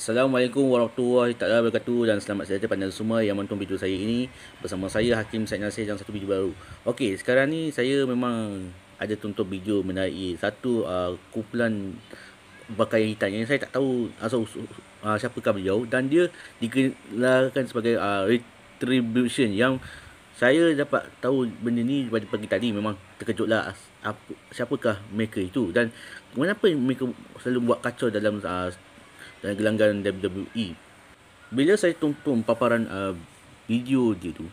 Assalamualaikum warahmatullahi taala wabarakatuh dan selamat sejahtera kepada semua yang menonton video saya ini bersama saya Hakim Said Nasir dalam satu video baru. Okey, sekarang ni saya memang ada tonton video mengenai satu uh, kumpulan pakaian hitam yang saya tak tahu asal uh, siapakah beliau dan dia dikenalkan sebagai uh, retribution yang saya dapat tahu benda ni pada pagi tadi memang terkejutlah apa, siapakah mereka itu dan kenapa mereka selalu buat kacau dalam uh, dan gelanggang WWE. Bila saya tonton paparan uh, video dia tu,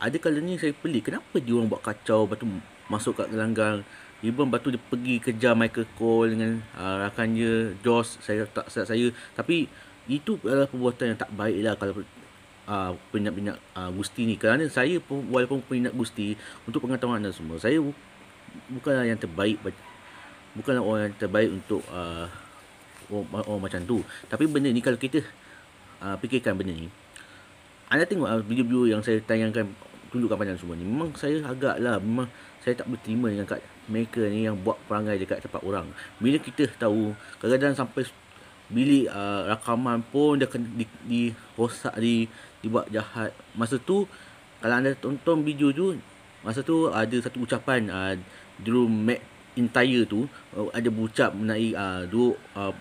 ada kalanya saya pelik kenapa dia orang buat kacau lepas tu masuk kat gelanggang Even batu dia pergi kejar Michael Cole dengan uh, rakan dia Josh saya tak saya, saya tapi itu adalah perbuatan yang tak baik lah kalau uh, penyak-penyak uh, Gusti ni kerana saya pun walaupun penyak Gusti untuk pengetahuan anda semua saya bukanlah yang terbaik bukanlah orang yang terbaik untuk uh, oh, oh macam tu tapi benda ni kalau kita uh, fikirkan benda ni anda tengok uh, video-video yang saya tayangkan tunjukkan panjang semua ni memang saya agaklah memang saya tak berterima dengan kat mereka ni yang buat perangai dekat tempat orang bila kita tahu kadang-kadang sampai bilik uh, rakaman pun dia kena di, di rosak di dibuat jahat masa tu kalau anda tonton video tu masa tu ada satu ucapan uh, Drew entire tu uh, ada bucap mengenai uh, dua uh,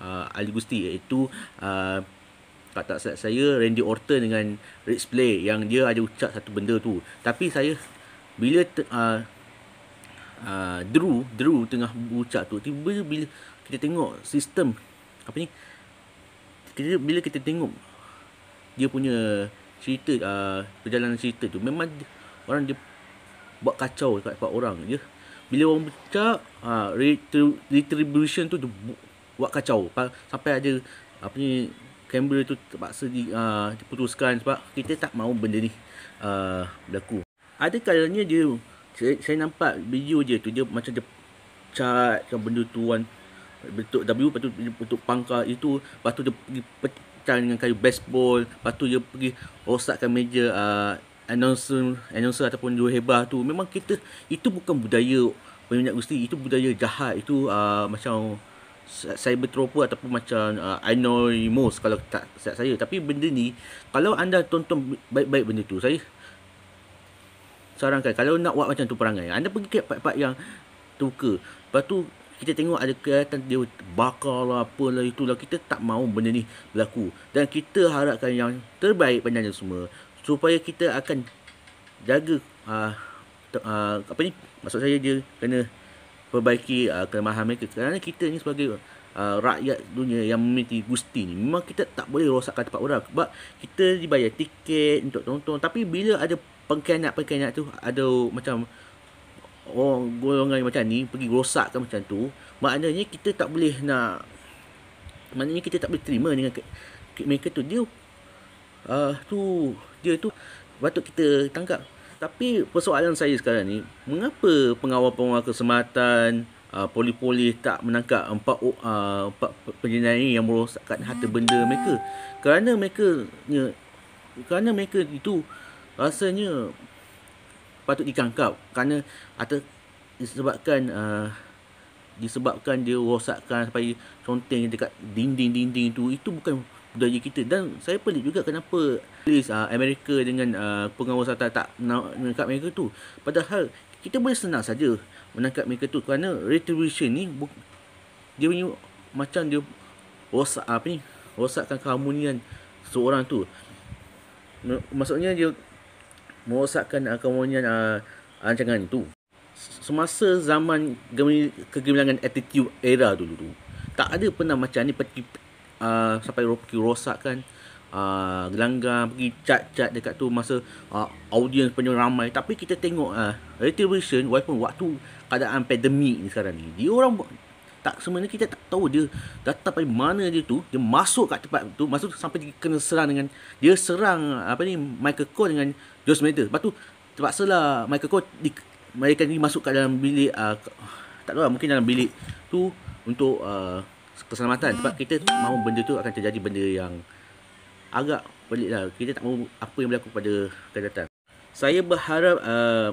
uh, Ali Gusti iaitu uh, tak silap saya Randy Orton dengan Rich Play yang dia ada ucap satu benda tu tapi saya bila te, uh, uh, Drew Drew tengah ucap tu tiba bila kita tengok sistem apa ni kita, bila kita tengok dia punya cerita uh, perjalanan cerita tu memang dia, orang dia buat kacau dekat tempat orang dia ya. bila orang bercak uh, retribution tu dia buat kacau sampai ada apa ni kamera tu terpaksa di, uh, diputuskan sebab kita tak mahu benda ni uh, berlaku ada kalanya dia saya, saya nampak video dia tu dia macam dia cat kan benda tu kan bentuk W lepas tu bentuk pangkal itu lepas tu dia pergi pecah dengan kayu baseball lepas tu dia pergi rosakkan meja uh, announcer announcer ataupun dua hebah tu memang kita itu bukan budaya peminat gusti itu budaya jahat itu uh, macam Cybertropa ataupun macam uh, I know most kalau tak saya, saya tapi benda ni kalau anda tonton baik-baik benda tu saya sarankan kalau nak buat macam tu perangai anda pergi ke part-part yang tuker lepas tu kita tengok ada kelihatan dia bakar lah itu lah kita tak mahu benda ni berlaku dan kita harapkan yang terbaik pandangan semua supaya kita akan jaga uh, uh, apa ni maksud saya dia kena perbaiki uh, ah, kelemahan mereka kerana kita ni sebagai uh, rakyat dunia yang memiliki gusti ni memang kita tak boleh rosakkan tempat orang sebab kita dibayar tiket untuk tonton tapi bila ada pengkhianat-pengkhianat tu ada macam orang golongan macam ni pergi rosakkan macam tu maknanya kita tak boleh nak maknanya kita tak boleh terima dengan ke, ke, mereka tu dia uh, tu dia tu patut kita tangkap tapi persoalan saya sekarang ni, mengapa pengawal-pengawal keselamatan uh, ah, poli-poli tak menangkap empat uh, empat penjenayah yang merosakkan harta benda mereka? Kerana mereka ya, kerana mereka itu rasanya patut ditangkap kerana atau disebabkan uh, disebabkan dia rosakkan sampai conteng dekat dinding-dinding itu itu bukan budaya kita dan saya pelik juga kenapa list uh, Amerika dengan uh, ah, pengawasan tak, tak menangkap mereka tu padahal kita boleh senang saja menangkap mereka tu kerana retribution ni bu- dia punya macam dia rosak ah, apa ni rosakkan keharmonian seorang tu maksudnya dia merosakkan uh, keharmonian uh, rancangan tu semasa zaman kegemilangan attitude era dulu tu tak ada pernah macam ni pergi Ah, sampai pergi rosak kan uh, gelanggang pergi cat-cat dekat tu masa uh, ah, audience punya ramai tapi kita tengok uh, retribution walaupun waktu keadaan pandemik ni sekarang ni dia orang tak sebenarnya kita tak tahu dia datang dari mana dia tu dia masuk kat tempat tu masuk sampai dia kena serang dengan dia serang apa ni Michael Cole dengan Josh Mader lepas tu lah Michael Cole di, mereka ni masuk kat dalam bilik uh, tak tahu lah mungkin dalam bilik tu untuk uh, keselamatan sebab kita mahu benda tu akan terjadi benda yang agak pelik lah kita tak mahu apa yang berlaku pada kedatangan saya berharap uh,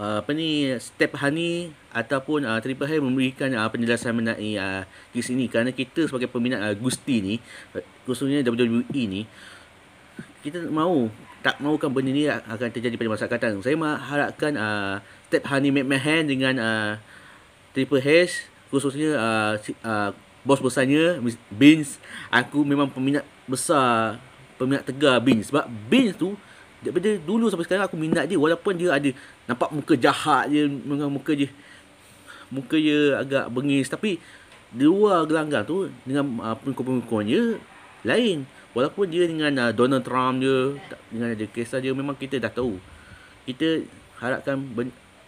uh, apa ni step hani ataupun uh, triple hai memberikan uh, penjelasan mengenai uh, kes ini kerana kita sebagai peminat uh, Gusti ni khususnya WWE ni kita tak mahu tak mahukan benda ni akan terjadi pada masa akan saya mengharapkan uh, step hani McMahon dengan uh, triple H khususnya uh, uh, bos besarnya Beans aku memang peminat besar peminat tegar Beans sebab Beans tu daripada dulu sampai sekarang aku minat dia walaupun dia ada nampak muka jahat dia dengan muka je muka dia agak bengis tapi di luar gelanggang tu dengan uh, ah, pengkuan-pengkuan dia lain walaupun dia dengan uh, Donald Trump dia dengan ada kisah dia memang kita dah tahu kita harapkan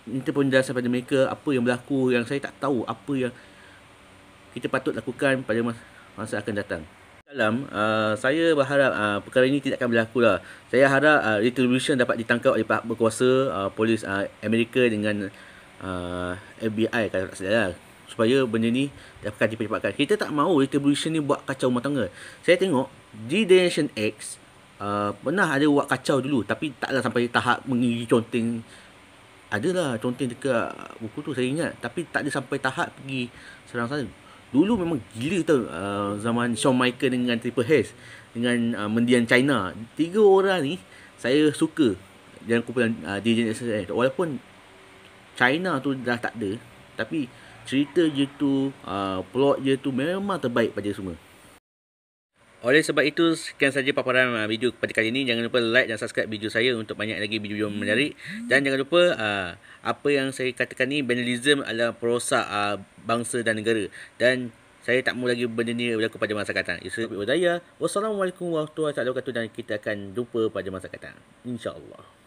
pun penjelasan pada mereka apa yang berlaku yang saya tak tahu apa yang kita patut lakukan pada masa, masa akan datang. Dalam uh, saya berharap uh, perkara ini tidak akan berlaku lah. Saya harap uh, retribution dapat ditangkap oleh pihak berkuasa uh, polis uh, Amerika dengan uh, FBI kalau tak salah lah. supaya benda ni dapat dipercepatkan. Kita tak mahu retribution ni buat kacau rumah tangga. Saya tengok di Nation X uh, pernah ada buat kacau dulu tapi taklah sampai tahap mengigi conteng adalah conteng dekat buku tu saya ingat tapi tak ada sampai tahap pergi serang sana dulu memang gila tau uh, zaman Shawn Michael dengan Triple H dengan uh, mendian China tiga orang ni saya suka dalam kumpulan uh, DJSN walaupun China tu dah tak ada tapi cerita je tu uh, plot je tu memang terbaik pada semua oleh sebab itu, sekian saja paparan uh, video pada kali ini. Jangan lupa like dan subscribe video saya untuk banyak lagi video yang menarik. Dan jangan lupa, uh, apa yang saya katakan ini banalism adalah perosak uh, bangsa dan negara. Dan saya tak mahu lagi benda ini berlaku pada masa akan datang. Yusuf Wassalamualaikum warahmatullahi wabarakatuh. Dan kita akan jumpa pada masa akan datang. InsyaAllah.